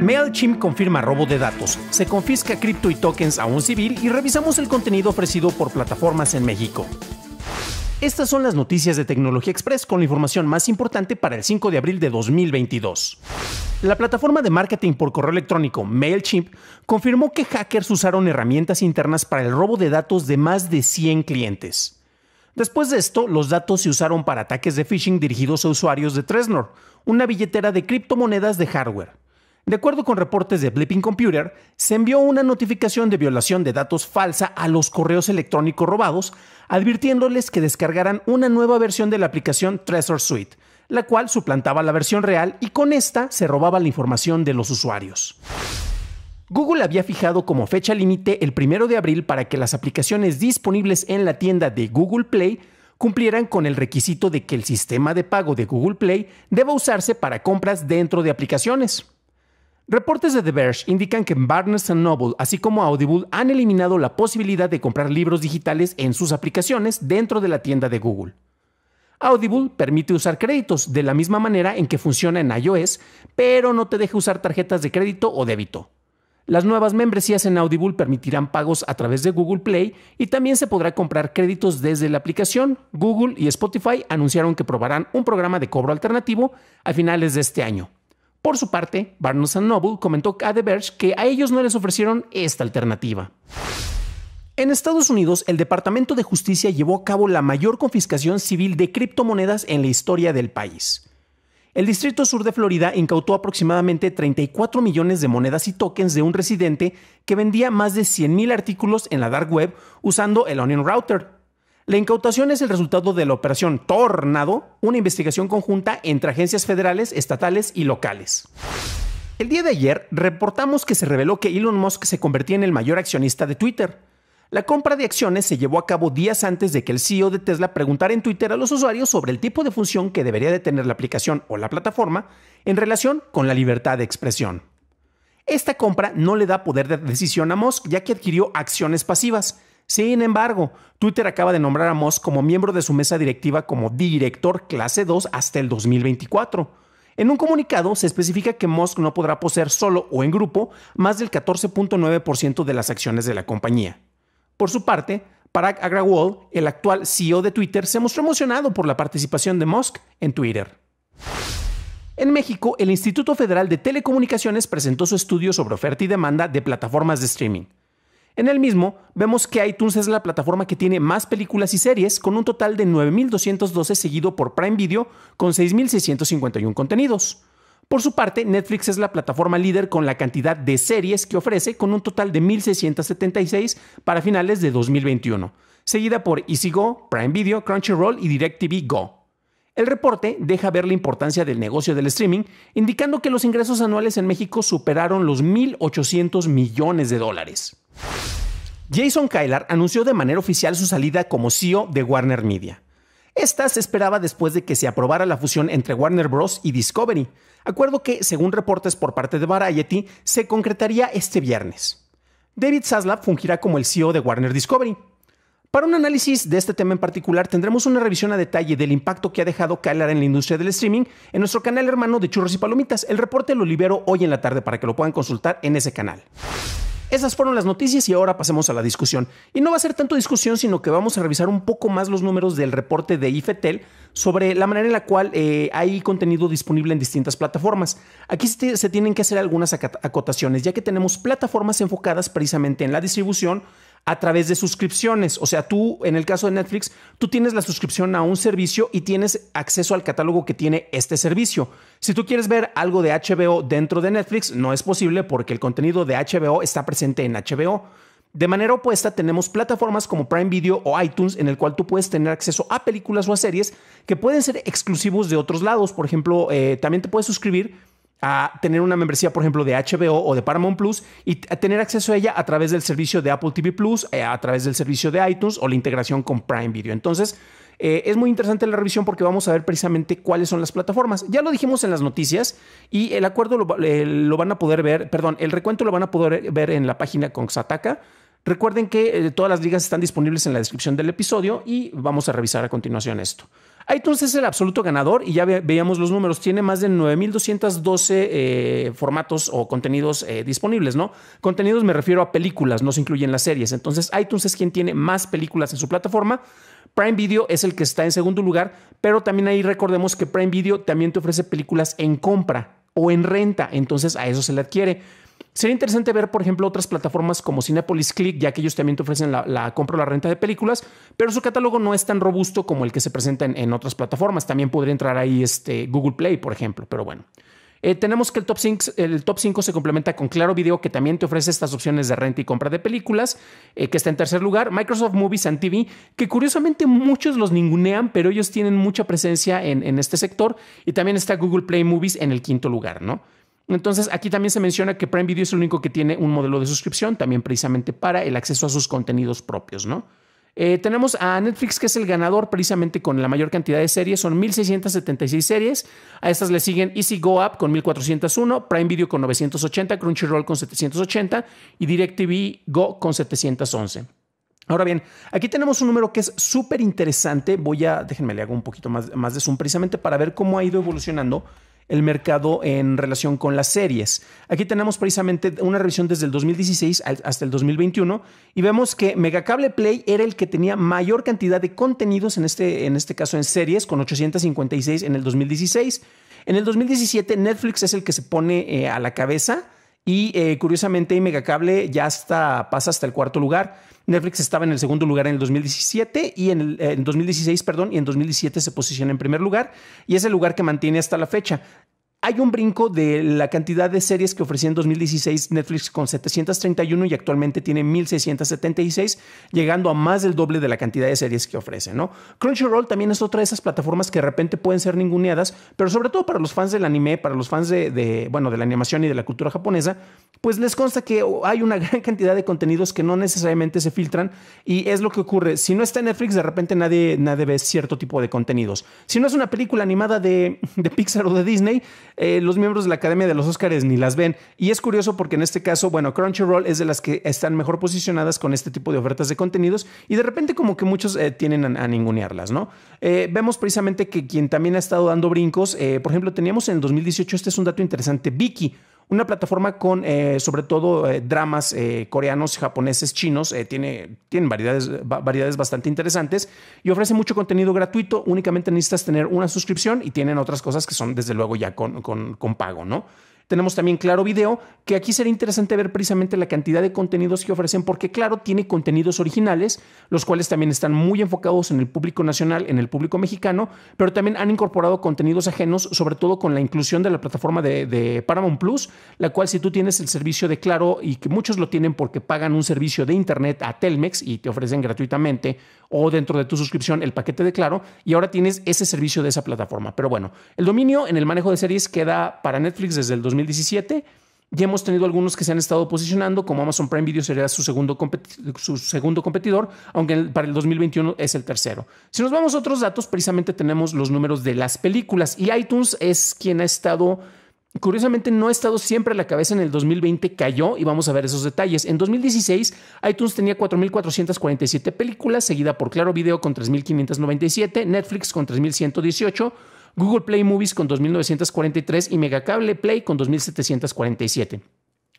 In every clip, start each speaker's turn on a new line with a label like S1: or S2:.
S1: MailChimp confirma robo de datos, se confisca cripto y tokens a un civil y revisamos el contenido ofrecido por plataformas en México. Estas son las noticias de Tecnología Express con la información más importante para el 5 de abril de 2022. La plataforma de marketing por correo electrónico MailChimp confirmó que hackers usaron herramientas internas para el robo de datos de más de 100 clientes. Después de esto, los datos se usaron para ataques de phishing dirigidos a usuarios de Tresnor, una billetera de criptomonedas de hardware. De acuerdo con reportes de Blipping Computer, se envió una notificación de violación de datos falsa a los correos electrónicos robados, advirtiéndoles que descargaran una nueva versión de la aplicación Trezor Suite, la cual suplantaba la versión real y con esta se robaba la información de los usuarios. Google había fijado como fecha límite el 1 de abril para que las aplicaciones disponibles en la tienda de Google Play cumplieran con el requisito de que el sistema de pago de Google Play deba usarse para compras dentro de aplicaciones. Reportes de The Verge indican que Barnes Noble, así como Audible, han eliminado la posibilidad de comprar libros digitales en sus aplicaciones dentro de la tienda de Google. Audible permite usar créditos de la misma manera en que funciona en iOS, pero no te deja usar tarjetas de crédito o débito. Las nuevas membresías en Audible permitirán pagos a través de Google Play y también se podrá comprar créditos desde la aplicación. Google y Spotify anunciaron que probarán un programa de cobro alternativo a finales de este año. Por su parte, Barnes Noble comentó a The Verge que a ellos no les ofrecieron esta alternativa. En Estados Unidos, el Departamento de Justicia llevó a cabo la mayor confiscación civil de criptomonedas en la historia del país. El Distrito Sur de Florida incautó aproximadamente 34 millones de monedas y tokens de un residente que vendía más de 100.000 artículos en la dark web usando el Onion Router. La incautación es el resultado de la operación Tornado, una investigación conjunta entre agencias federales, estatales y locales. El día de ayer reportamos que se reveló que Elon Musk se convertía en el mayor accionista de Twitter. La compra de acciones se llevó a cabo días antes de que el CEO de Tesla preguntara en Twitter a los usuarios sobre el tipo de función que debería de tener la aplicación o la plataforma en relación con la libertad de expresión. Esta compra no le da poder de decisión a Musk ya que adquirió acciones pasivas. Sin embargo, Twitter acaba de nombrar a Musk como miembro de su mesa directiva como director clase 2 hasta el 2024. En un comunicado se especifica que Musk no podrá poseer solo o en grupo más del 14.9% de las acciones de la compañía. Por su parte, Parag Agrawal, el actual CEO de Twitter, se mostró emocionado por la participación de Musk en Twitter. En México, el Instituto Federal de Telecomunicaciones presentó su estudio sobre oferta y demanda de plataformas de streaming. En el mismo, vemos que iTunes es la plataforma que tiene más películas y series, con un total de 9.212 seguido por Prime Video, con 6.651 contenidos. Por su parte, Netflix es la plataforma líder con la cantidad de series que ofrece, con un total de 1.676 para finales de 2021, seguida por EasyGo, Prime Video, Crunchyroll y DirecTV Go. El reporte deja ver la importancia del negocio del streaming, indicando que los ingresos anuales en México superaron los 1.800 millones de dólares. Jason Kylar anunció de manera oficial su salida como CEO de Warner Media. Esta se esperaba después de que se aprobara la fusión entre Warner Bros. y Discovery, acuerdo que, según reportes por parte de Variety, se concretaría este viernes. David Zaslav fungirá como el CEO de Warner Discovery. Para un análisis de este tema en particular, tendremos una revisión a detalle del impacto que ha dejado Kylar en la industria del streaming en nuestro canal hermano de Churros y Palomitas. El reporte lo libero hoy en la tarde para que lo puedan consultar en ese canal. Esas fueron las noticias y ahora pasemos a la discusión. Y no va a ser tanto discusión, sino que vamos a revisar un poco más los números del reporte de IFETEL sobre la manera en la cual eh, hay contenido disponible en distintas plataformas. Aquí se, se tienen que hacer algunas acotaciones, ya que tenemos plataformas enfocadas precisamente en la distribución a través de suscripciones. O sea, tú, en el caso de Netflix, tú tienes la suscripción a un servicio y tienes acceso al catálogo que tiene este servicio. Si tú quieres ver algo de HBO dentro de Netflix, no es posible porque el contenido de HBO está presente en HBO. De manera opuesta, tenemos plataformas como Prime Video o iTunes en el cual tú puedes tener acceso a películas o a series que pueden ser exclusivos de otros lados. Por ejemplo, eh, también te puedes suscribir a tener una membresía, por ejemplo, de HBO o de Paramount Plus y tener acceso a ella a través del servicio de Apple TV Plus, eh, a través del servicio de iTunes o la integración con Prime Video. Entonces, eh, es muy interesante la revisión porque vamos a ver precisamente cuáles son las plataformas. Ya lo dijimos en las noticias y el acuerdo lo, van a poder ver, perdón, el recuento lo van a poder ver en la página con Xataka. Recuerden que eh, todas las ligas están disponibles en la descripción del episodio y vamos a revisar a continuación esto. iTunes es el absoluto ganador y ya veíamos los números. Tiene más de 9.212 eh, formatos o contenidos eh, disponibles, ¿no? Contenidos me refiero a películas, no se incluyen las series. Entonces iTunes es quien tiene más películas en su plataforma. Prime Video es el que está en segundo lugar, pero también ahí recordemos que Prime Video también te ofrece películas en compra o en renta, entonces a eso se le adquiere. Sería interesante ver, por ejemplo, otras plataformas como Cinepolis Click, ya que ellos también te ofrecen la, compra o la renta de películas, pero su catálogo no es tan robusto como el que se presenta en, otras plataformas. También podría entrar ahí este, Google Play, por ejemplo, pero bueno. Eh, tenemos que el top, 5, se complementa con Claro Video, que también te ofrece estas opciones de renta y compra de películas, eh, que está en tercer lugar. Microsoft Movies and TV, que curiosamente muchos los ningunean, pero ellos tienen mucha presencia en este sector. Y también está Google Play Movies en el quinto lugar, ¿no? Entonces, aquí también se menciona que Prime Video es el único que tiene un modelo de suscripción, también precisamente para el acceso a sus contenidos propios, ¿no? Eh, tenemos a Netflix, que es el ganador precisamente con la mayor cantidad de series, son 1.676 series. A estas le siguen Easy Go Up con 1.401, Prime Video con 980, Crunchyroll con 780 y DirecTV Go con 711. Ahora bien, aquí tenemos un número que es súper interesante. Voy a, déjenme, le hago un poquito más, más de zoom precisamente para ver cómo ha ido evolucionando el mercado en relación con las series. Aquí tenemos precisamente una revisión desde el 2016 hasta el 2021 y vemos que Megacable Play era el que tenía mayor cantidad de contenidos, en este, en este caso en series, con 856 en el 2016. En el 2017 Netflix es el que se pone eh, a la cabeza y eh, curiosamente curiosamente, Megacable ya pasa hasta el cuarto lugar. Netflix estaba en el segundo lugar en el 2017 y en el eh, en 2016, perdón, y en 2017 se posiciona en primer lugar y es el lugar que mantiene hasta la fecha hay un brinco de la cantidad de series que ofrecía en 2016 Netflix con 731 y actualmente tiene 1676, llegando a más del doble de la cantidad de series que ofrece, ¿no? Crunchyroll también es otra de esas plataformas que de repente pueden ser ninguneadas, pero sobre todo para los fans del anime, para los fans de, bueno, de la animación y de la cultura japonesa, pues les consta que hay una gran cantidad de contenidos que no necesariamente se filtran y es lo que ocurre. Si no está en Netflix, de repente nadie, nadie ve cierto tipo de contenidos. Si no es una película animada de Pixar o de Disney, eh, los miembros de la Academia de los Óscares ni las ven. Y es curioso porque en este caso, bueno, Crunchyroll es de las que están mejor posicionadas con este tipo de ofertas de contenidos y de repente como que muchos eh, tienen a, ningunearlas, ¿no? Eh, vemos precisamente que quien también ha estado dando brincos, por ejemplo, teníamos en 2018, este es un dato interesante, Vicky, una plataforma con eh, sobre todo eh, dramas eh, coreanos, japoneses, chinos, tiene, tienen variedades, variedades bastante interesantes y ofrece mucho contenido gratuito, únicamente necesitas tener una suscripción y tienen otras cosas que son desde luego ya con, con, con pago, ¿no? Tenemos también Claro Video, que aquí sería interesante ver precisamente la cantidad de contenidos que ofrecen, porque Claro tiene contenidos originales, los cuales también están muy enfocados en el público nacional, en el público mexicano, pero también han incorporado contenidos ajenos, sobre todo con la inclusión de la plataforma de, Paramount Plus, la cual si tú tienes el servicio de Claro y que muchos lo tienen porque pagan un servicio de Internet a Telmex y te ofrecen gratuitamente o dentro de tu suscripción el paquete de Claro y ahora tienes ese servicio de esa plataforma. Pero bueno, el dominio en el manejo de series queda para Netflix desde el 2017 ya hemos tenido algunos que se han estado posicionando, como Amazon Prime Video sería su segundo, su segundo competidor, aunque para el 2021 es el tercero. Si nos vamos a otros datos, precisamente tenemos los números de las películas y iTunes es quien ha estado, curiosamente no ha estado siempre a la cabeza, en el 2020 cayó y vamos a ver esos detalles. En 2016 iTunes tenía 4.447 películas, seguida por Claro Video con 3.597, Netflix con 3.118. Google Play Movies con 2.943 y Megacable Play con 2.747.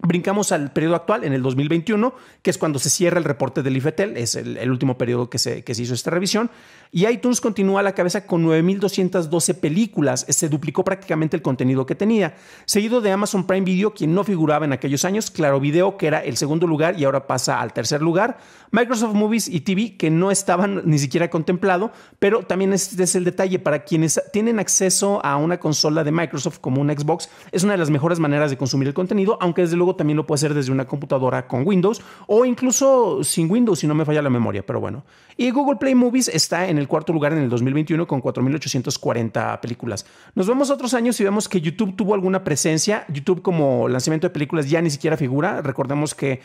S1: Brincamos al periodo actual, en el 2021, que es cuando se cierra el reporte del IFETEL, es el, último periodo que se, que se hizo esta revisión, y iTunes continúa a la cabeza con 9.212 películas, se duplicó prácticamente el contenido que tenía, seguido de Amazon Prime Video, quien no figuraba en aquellos años, Claro Video, que era el segundo lugar y ahora pasa al tercer lugar, Microsoft Movies y TV, que no estaban ni siquiera contemplado, pero también este es el detalle, para quienes tienen acceso a una consola de Microsoft como un Xbox, es una de las mejores maneras de consumir el contenido, aunque desde luego también lo puede hacer desde una computadora con Windows o incluso sin Windows si no me falla la memoria, pero bueno. Y Google Play Movies está en el cuarto lugar en el 2021 con 4.840 películas. Nos vemos otros años y vemos que YouTube tuvo alguna presencia. YouTube como lanzamiento de películas ya ni siquiera figura. Recordemos que...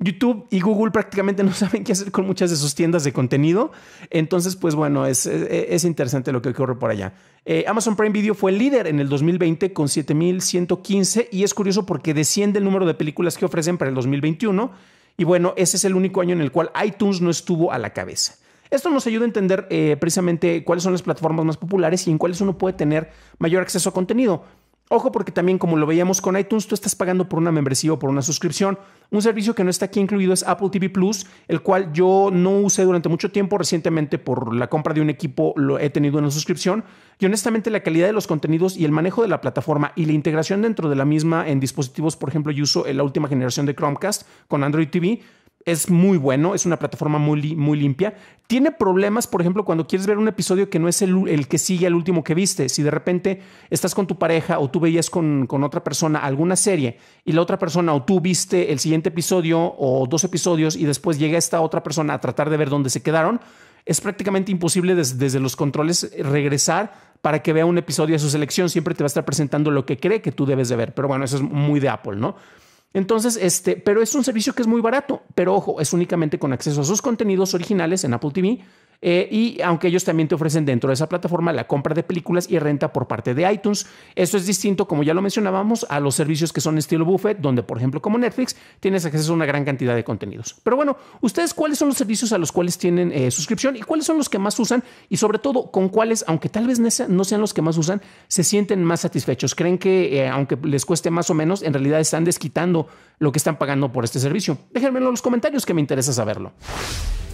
S1: YouTube y Google prácticamente no saben qué hacer con muchas de sus tiendas de contenido. Entonces, pues bueno, es, es, interesante lo que ocurre por allá. Eh, Amazon Prime Video fue el líder en el 2020 con 7.115 y es curioso porque desciende el número de películas que ofrecen para el 2021. Y bueno, ese es el único año en el cual iTunes no estuvo a la cabeza. Esto nos ayuda a entender eh, precisamente cuáles son las plataformas más populares y en cuáles uno puede tener mayor acceso a contenido. Ojo porque también como lo veíamos con iTunes, tú estás pagando por una membresía o por una suscripción. Un servicio que no está aquí incluido es Apple TV Plus, el cual yo no usé durante mucho tiempo. Recientemente por la compra de un equipo lo he tenido en una suscripción. Y honestamente la calidad de los contenidos y el manejo de la plataforma y la integración dentro de la misma en dispositivos, por ejemplo, yo uso la última generación de Chromecast con Android TV es muy bueno, es una plataforma muy, muy limpia. Tiene problemas, por ejemplo, cuando quieres ver un episodio que no es el, el, que sigue al último que viste. Si de repente estás con tu pareja o tú veías con, otra persona alguna serie y la otra persona o tú viste el siguiente episodio o dos episodios y después llega esta otra persona a tratar de ver dónde se quedaron, es prácticamente imposible desde los controles regresar para que vea un episodio a su selección. Siempre te va a estar presentando lo que cree que tú debes de ver. Pero bueno, eso es muy de Apple, ¿no? Entonces, este, pero es un servicio que es muy barato, pero ojo, es únicamente con acceso a sus contenidos originales en Apple TV. Eh, y aunque ellos también te ofrecen dentro de esa plataforma la compra de películas y renta por parte de iTunes, esto es distinto, como ya lo mencionábamos, a los servicios que son estilo buffet, donde por ejemplo como Netflix tienes acceso a una gran cantidad de contenidos. Pero bueno, ustedes cuáles son los servicios a los cuales tienen eh, suscripción y cuáles son los que más usan y sobre todo con cuáles, aunque tal vez no sean los que más usan, se sienten más satisfechos. Creen que eh, aunque les cueste más o menos, en realidad están desquitando lo que están pagando por este servicio. Déjenmelo en los comentarios que me interesa saberlo.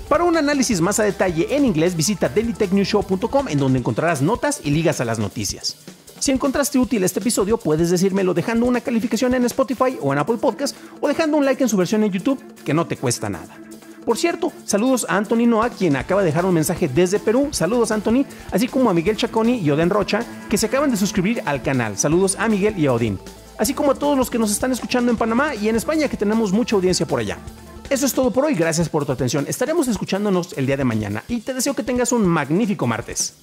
S1: Para un análisis más a detalle en inglés, visita dailytechnewshow.com en donde encontrarás notas y ligas a las noticias. Si encontraste útil este episodio, puedes decírmelo dejando una calificación en Spotify o en Apple Podcast o dejando un like en su versión en YouTube, que no te cuesta nada. Por cierto, saludos a Anthony Noah quien acaba de dejar un mensaje desde Perú. Saludos Anthony, así como a Miguel Chaconi y Odén Rocha, que se acaban de suscribir al canal. Saludos a Miguel y a Odín así como a todos los que nos están escuchando en Panamá y en España, que tenemos mucha audiencia por allá. Eso es todo por hoy, gracias por tu atención. Estaremos escuchándonos el día de mañana y te deseo que tengas un magnífico martes.